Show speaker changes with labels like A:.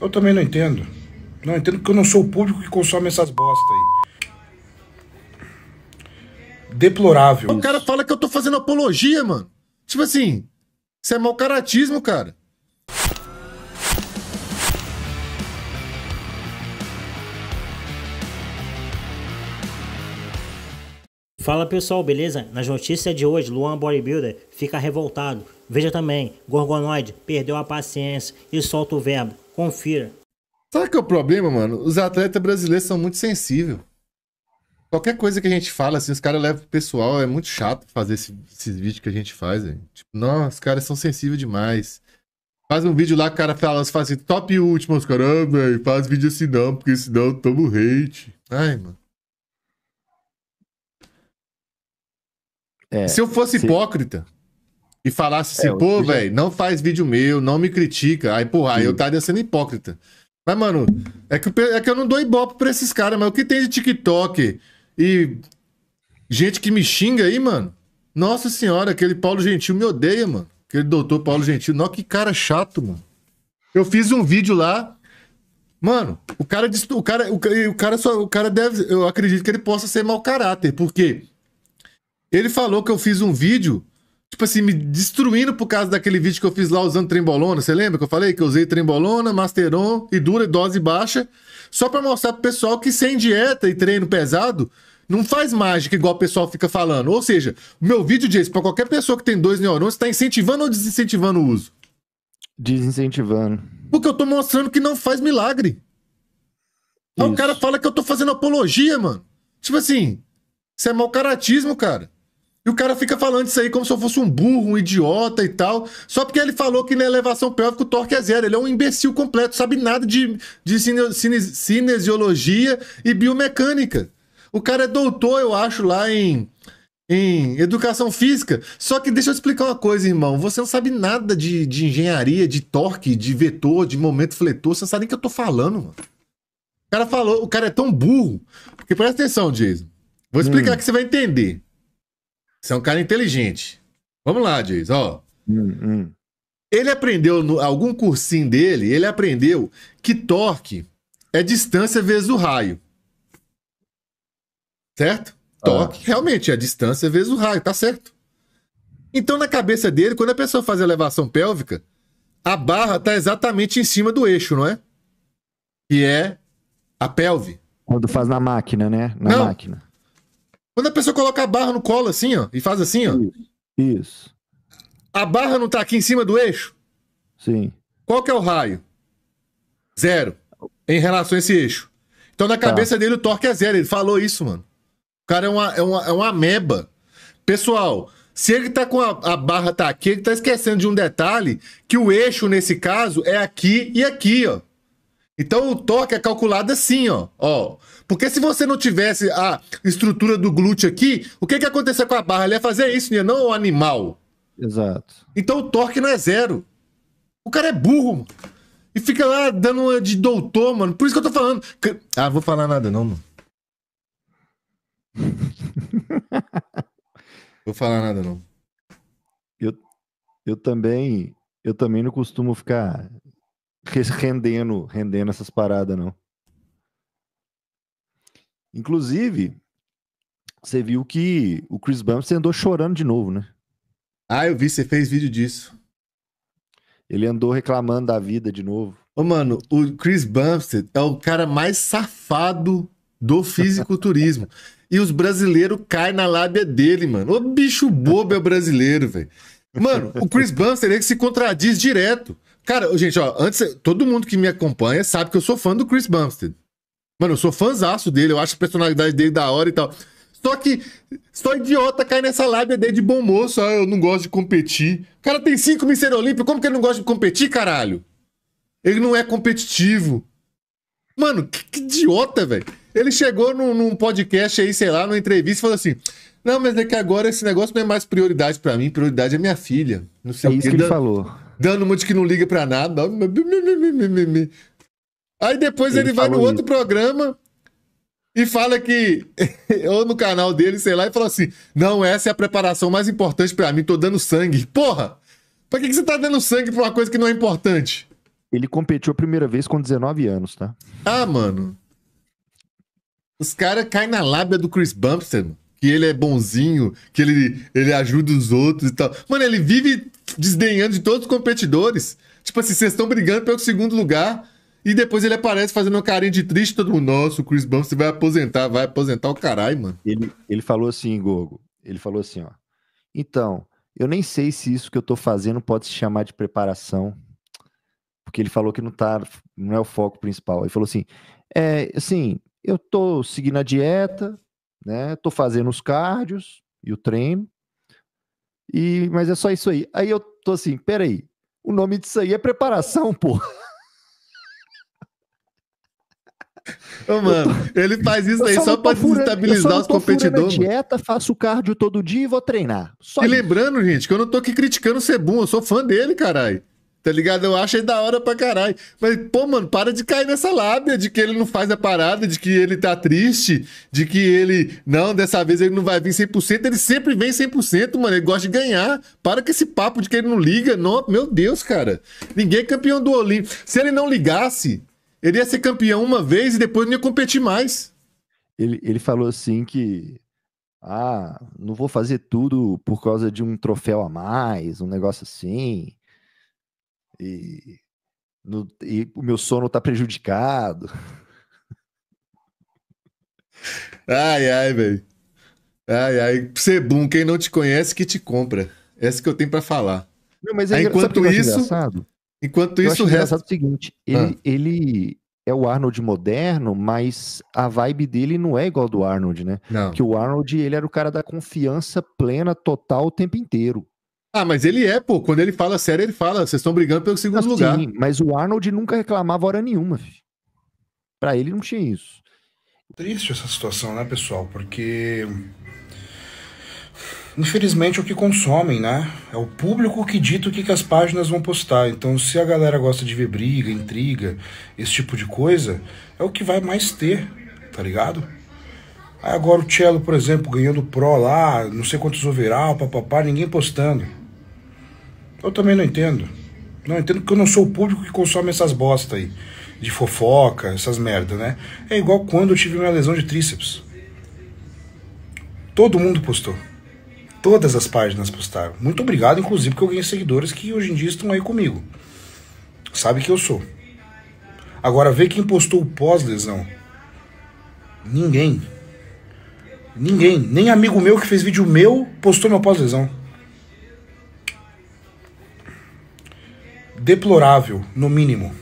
A: Eu também não entendo. Não entendo porque eu não sou o público que consome essas bosta aí. Deplorável. O cara fala que eu tô fazendo apologia, mano.
B: Tipo assim, isso é mau caratismo, cara. Fala pessoal, beleza? Nas notícias de hoje, Luan Bodybuilder fica revoltado. Veja também, Gorgonoid perdeu a paciência e solta o verbo. Confira. Sabe que é o problema, mano? Os atletas brasileiros são muito sensíveis. Qualquer coisa que a gente fala, assim, os caras levam pro pessoal. É muito chato fazer esse, esses vídeos que a gente faz. Hein? Tipo, nossa, os caras são sensíveis demais. Faz um vídeo lá, o cara fala, faz assim, top e último. Os caras, ah, velho, faz vídeo assim não, porque senão eu tomo hate. Ai, mano. É, se eu fosse se... hipócrita, e falasse assim, é, pô, velho, não faz vídeo meu, não me critica. Aí, porra, aí eu estaria sendo hipócrita. Mas, mano, é que, é que eu não dou ibope pra esses caras, mas o que tem de TikTok e gente que me xinga aí, mano? Nossa senhora, aquele Paulo Gentil me odeia, mano. Aquele doutor Paulo Gentil. Nossa, que cara chato, mano. Eu fiz um vídeo lá. Mano, o cara o cara, o, o cara só, o cara deve, eu acredito que ele possa ser mau caráter, porque ele falou que eu fiz um vídeo tipo assim, me destruindo por causa daquele vídeo que eu fiz lá usando trembolona. Você lembra que eu falei que eu usei trembolona, masteron e dura, dose baixa, só para mostrar pro pessoal que sem dieta e treino pesado não faz mágica igual o pessoal fica falando. Ou seja, o meu vídeo diz para qualquer pessoa que tem dois neurônios, está incentivando ou desincentivando o uso? Desincentivando. Porque eu tô mostrando que não faz milagre. Aí o cara fala que eu tô fazendo apologia, mano. Tipo assim, isso é mau caratismo, cara. E o cara fica falando isso aí como se eu fosse um burro, um idiota e tal. Só porque ele falou que na elevação pélvica o torque é zero. Ele é um imbecil completo, sabe nada de, de cine, cine, cinesiologia e biomecânica. O cara é doutor, eu acho, lá em, em educação física. Só que deixa eu explicar uma coisa, irmão. Você não sabe nada de, de engenharia, de torque, de vetor, de momento fletor. Você não sabe nem o que eu tô falando, mano. O cara falou, o cara é tão burro. Porque presta atenção, Jason. Vou explicar hum. que você vai entender. Você é um cara inteligente. Vamos lá, diz, Ó. Hum, hum. Ele aprendeu, no, algum cursinho dele, ele aprendeu que torque é distância vezes o raio. Certo? Ah. Torque ah. realmente é distância vezes o raio, tá certo. Então, na cabeça dele, quando a pessoa faz a elevação pélvica, a barra tá exatamente em cima do eixo, não é?
C: Que é a pelve. Quando faz na máquina, né? Na não, máquina. Quando a pessoa
B: coloca a barra no colo assim, ó, e faz assim, ó. Isso. A barra não tá aqui em cima do eixo? Sim. Qual que é o raio? Zero. Em relação a esse eixo. Então na tá. cabeça tá. dele o torque é zero. Ele falou isso, mano. O cara é uma, é uma, é uma ameba. Pessoal, se ele tá com a, a, barra tá aqui, ele tá esquecendo de um detalhe que o eixo nesse caso é aqui e aqui, ó. Então o toque é calculado assim, ó. ó. Porque se você não tivesse a estrutura do glúteo aqui, o que que acontecer com a barra? Ele ia fazer isso, né? não o animal. Exato. Então o torque não é zero. O cara é burro. Mano. E fica lá dando uma de doutor, mano. Por isso que eu tô falando. Ah, vou falar nada não, mano.
C: vou falar nada não. Eu, eu também, eu também não costumo ficar rendendo, rendendo essas paradas, não. Inclusive, você viu que o Chris Bumps andou chorando de novo, né? Ah, eu vi, você fez vídeo disso. Ele andou reclamando da vida de novo. Ô, mano,
B: o Chris Bumstead é o cara mais safado do fisiculturismo. e os brasileiros caem na lábia dele, mano. O bicho bobo é brasileiro, velho. Mano, o Chris Bumstead, é que se contradiz direto. Cara, gente, ó, antes, todo mundo que me acompanha sabe que eu sou fã do Chris Bumstead. Mano, eu sou fãzaço dele, eu acho a personalidade dele da hora e tal. Só que só idiota cai nessa lábia dele de bom moço, ah, eu não gosto de competir. O cara tem cinco Mister Olímpicos, como que ele não gosta de competir, caralho? Ele não é competitivo. Mano, que, que idiota, velho. Ele chegou num, num, podcast aí, sei lá, numa entrevista e falou assim: Não, mas é que agora esse negócio não é mais prioridade para mim, prioridade é minha filha. Não sei é o isso que ele da... falou dando muito que não liga pra nada. Aí depois ele, ele vai no isso. outro programa e fala que, ou no canal dele, sei lá, e fala assim: não, essa é a preparação mais importante para mim, tô dando sangue.
C: Porra! Pra que, que você tá dando sangue pra uma coisa que não é importante? Ele competiu a primeira vez com 19 anos, tá? Ah, mano. Os caras caem na lábia do
B: Chris Bumpster, mano que ele é bonzinho, que ele, ele ajuda os outros e tal. Mano, ele vive desdenhando de todos os competidores. Tipo assim, vocês estão brigando pelo segundo lugar.
C: E depois ele aparece fazendo um carinho de triste, todo mundo, nossa, o Chris você vai aposentar, vai aposentar o caralho, mano. Ele, ele falou assim, Gogo, ele falou assim, ó. Então, eu nem sei se isso que eu tô fazendo pode se chamar de preparação, porque ele falou que não tá, não é o foco principal. Ele falou assim, é, assim, eu tô seguindo a dieta, né? Tô fazendo os cardios e o treino. E mas é só isso aí. Aí eu tô assim, peraí, o nome disso aí é preparação, pô. Ô, mano, tô... ele faz isso eu aí só para desestabilizar os competidores. Eu dieta, faço cardio todo dia e vou treinar. Só e isso.
B: lembrando, gente, que eu não tô aqui criticando o Sebum, eu sou fã dele, caralho. Tá ligado? Eu acho ele da hora pra caralho. Mas, pô, mano, para de cair nessa lábia de que ele não faz a parada, de que ele tá triste, de que ele, não, dessa vez ele não vai vir 100%. Ele sempre vem 100%, mano. Ele gosta de ganhar. Para com esse papo de que ele não liga. Não, meu Deus, cara. Ninguém é campeão do Olimpo. Se ele não ligasse,
C: ele ia ser campeão uma vez e depois não ia competir mais. Ele, ele falou assim que ah, não vou fazer tudo por causa de um troféu a mais, um negócio assim. E, no, e o meu sono tá prejudicado. Ai, ai,
B: velho. Ai, ai. Sebum, quem não te conhece, que te compra. Essa é que eu tenho para
C: falar. Não, mas é aí, enquanto isso, engraçado? enquanto eu isso, o resto. o seguinte: ele, ah. ele é o Arnold moderno, mas a vibe dele não é igual do Arnold, né? Não. Que o Arnold ele era o cara da confiança plena, total, o tempo inteiro. Ah, mas ele é, pô. Quando ele fala sério, ele fala. Vocês estão brigando pelo segundo assim, lugar. Mas o Arnold nunca reclamava hora nenhuma,
A: Para Pra ele não tinha isso. Triste essa situação, né, pessoal? Porque. Infelizmente, é o que consomem, né? É o público que dita o que, que as páginas vão postar. Então, se a galera gosta de ver briga, intriga, esse tipo de coisa, é o que vai mais ter, tá ligado? Aí agora o Cello, por exemplo, ganhando pro lá, não sei quantos overall, papapá, ninguém postando. Eu também não entendo. Não entendo porque eu não sou o público que consome essas bosta aí. De fofoca, essas merda, né? É igual quando eu tive minha lesão de tríceps. Todo mundo postou. Todas as páginas postaram. Muito obrigado, inclusive, porque eu ganhei seguidores que hoje em dia estão aí comigo. Sabe que eu sou. Agora vê quem postou o pós-lesão. Ninguém. Ninguém. Nem amigo meu que fez vídeo meu postou meu pós-lesão. deplorável, no mínimo.